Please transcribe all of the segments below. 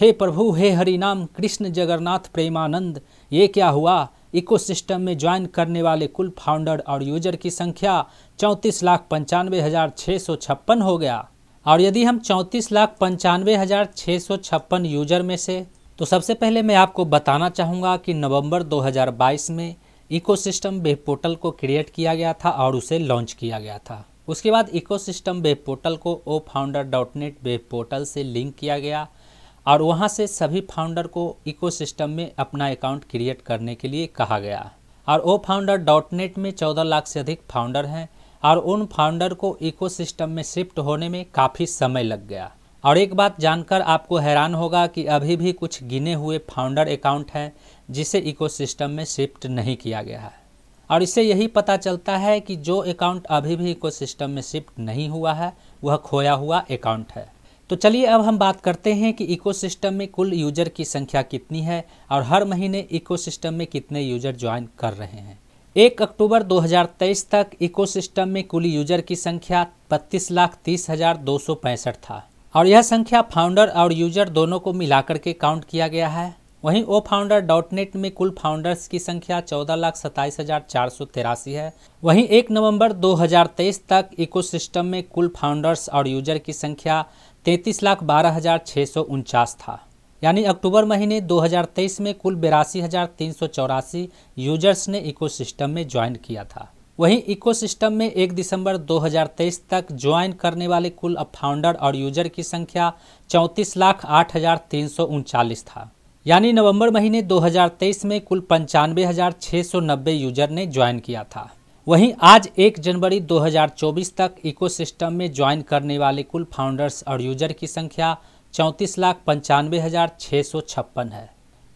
हे प्रभु हे हरिनाम कृष्ण जगन्नाथ प्रेमानंद ये क्या हुआ इकोसिस्टम में ज्वाइन करने वाले कुल फाउंडर और यूजर की संख्या चौंतीस लाख पंचानवे हज़ार छः सौ छप्पन हो गया और यदि हम चौंतीस लाख पंचानवे हज़ार छः सौ छप्पन यूजर में से तो सबसे पहले मैं आपको बताना चाहूँगा कि नवंबर 2022 में इकोसिस्टम वेब पोर्टल को क्रिएट किया गया था और उसे लॉन्च किया गया था उसके बाद इकोसिस्टम वेब पोर्टल को O founder dot net web portal से लिंक किया गया और वहाँ से सभी फाउंडर को इको में अपना अकाउंट क्रिएट करने के लिए कहा गया है और ओ फाउंडर डॉट नेट में चौदह लाख से अधिक फाउंडर हैं और उन फाउंडर को इको में शिफ्ट होने में काफ़ी समय लग गया और एक बात जानकर आपको हैरान होगा कि अभी भी कुछ गिने हुए फाउंडर अकाउंट हैं जिसे इको में शिफ्ट नहीं किया गया है और इससे यही पता चलता है कि जो अकाउंट अभी भी इको में शिफ्ट नहीं हुआ है वह खोया हुआ अकाउंट है तो चलिए अब हम बात करते हैं कि इकोसिस्टम में कुल यूजर की संख्या कितनी है और हर महीने इकोसिस्टम में कितने यूजर ज्वाइन कर रहे हैं एक अक्टूबर 2023 तक इकोसिस्टम में कुल यूजर की संख्या बत्तीस लाख तीस हजार दो सौ पैंसठ था और यह संख्या फाउंडर और यूजर दोनों को मिलाकर के काउंट किया गया है वहीं ओ फाउंडर डॉट नेट में कुल फाउंडर्स की संख्या चौदह लाख सत्ताईस हजार चार सौ तिरासी है वहीं एक नवंबर 2023 तक इकोसिस्टम में कुल फाउंडर्स और यूजर की संख्या तैंतीस लाख बारह हजार छः सौ उनचास था यानी अक्टूबर महीने 2023 में कुल बिरासी हजार तीन सौ चौरासी यूजर्स ने इकोसिस्टम में ज्वाइन किया था वहीं इकोसिस्टम में 1 दिसंबर 2023 तक ज्वाइन करने वाले कुल फाउंडर और यूजर की संख्या चौंतीस लाख आठ हजार तीन सौ उनचालीस था यानी नवंबर महीने 2023 में कुल पंचानवे यूजर ने ज्वाइन किया था वहीं आज 1 जनवरी 2024 तक इकोसिस्टम में ज्वाइन करने वाले कुल फाउंडर्स और यूजर की संख्या चौंतीस लाख पंचानवे हज़ार छः सौ छप्पन है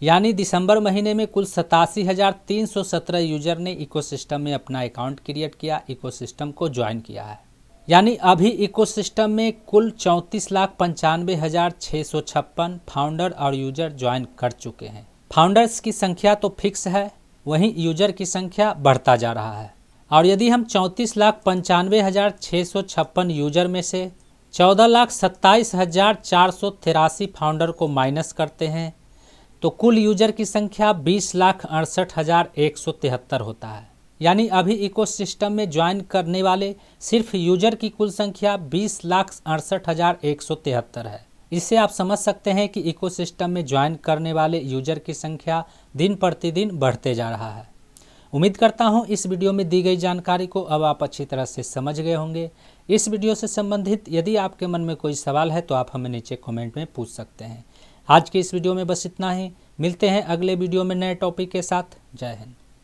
यानी दिसंबर महीने में कुल सतासी हज़ार तीन सौ सत्रह यूजर ने इकोसिस्टम में अपना अकाउंट क्रिएट किया इकोसिस्टम को ज्वाइन किया है यानी अभी इकोसिस्टम में कुल चौंतीस लाख पंचानवे हज़ार छः सौ छप्पन फाउंडर और यूजर ज्वाइन कर चुके हैं फाउंडर्स की संख्या तो फिक्स है वहीं यूजर की संख्या बढ़ता जा रहा है और यदि हम चौंतीस लाख पंचानवे हज़ार छः सौ छप्पन यूजर में से चौदह लाख सत्ताईस हज़ार चार सौ तिरासी फाउंडर को माइनस करते हैं तो कुल यूजर की संख्या बीस लाख अड़सठ हज़ार एक सौ तिहत्तर होता है यानी अभी इकोसिस्टम में ज्वाइन करने वाले सिर्फ यूजर की कुल संख्या बीस लाख अड़सठ हज़ार एक सौ तिहत्तर है इससे आप समझ सकते हैं कि इकोसिस्टम में ज्वाइन करने वाले यूजर की संख्या दिन प्रतिदिन बढ़ते जा रहा है उम्मीद करता हूं इस वीडियो में दी गई जानकारी को अब आप अच्छी तरह से समझ गए होंगे इस वीडियो से संबंधित यदि आपके मन में कोई सवाल है तो आप हमें नीचे कमेंट में पूछ सकते हैं आज के इस वीडियो में बस इतना ही मिलते हैं अगले वीडियो में नए टॉपिक के साथ जय हिंद